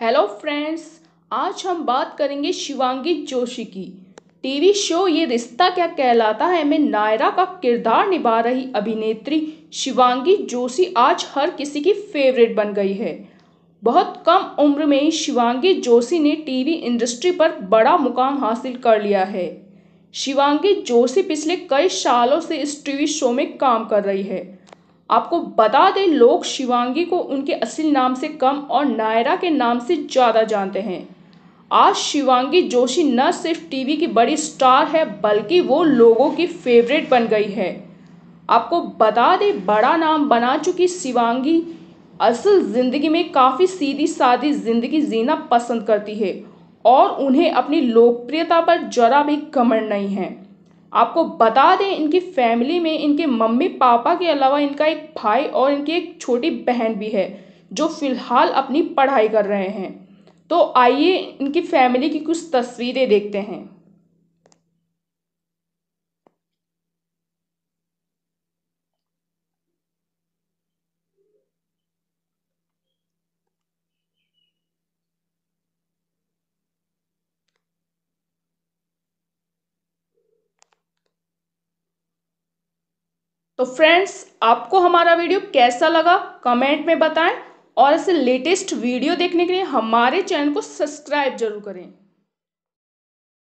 hello friends आज हम बात करेंगे शिवांगी जोशी की टीवी शो ये रिश्ता क्या कहलाता है में नायरा का किरदार निभा रही अभिनेत्री शिवांगी जोशी आज हर किसी की फेवरेट बन गई है बहुत कम उम्र में ही शिवांगी जोशी ने टीवी इंडस्ट्री पर बड़ा मुकाम हासिल कर लिया है शिवांगी जोशी पिछले कई सालों से इस टीवी शो में काम कर रही है आपको बता दें लोग शिवांगी को उनके असली नाम से कम और नायरा के नाम से ज़्यादा जानते हैं आज शिवांगी जोशी न सिर्फ टीवी की बड़ी स्टार है बल्कि वो लोगों की फेवरेट बन गई है आपको बता दें बड़ा नाम बना चुकी शिवांगी असल ज़िंदगी में काफ़ी सीधी सादी ज़िंदगी जीना पसंद करती है और उन्हें अपनी लोकप्रियता पर जरा भी कमर नहीं है आपको बता दें इनकी फैमिली में इनके मम्मी पापा के अलावा इनका एक भाई और इनकी एक छोटी बहन भी है जो फ़िलहाल अपनी पढ़ाई कर रहे हैं तो आइए इनकी फैमिली की कुछ तस्वीरें देखते हैं तो फ्रेंड्स आपको हमारा वीडियो कैसा लगा कमेंट में बताएं और ऐसे लेटेस्ट वीडियो देखने के लिए हमारे चैनल को सब्सक्राइब जरूर करें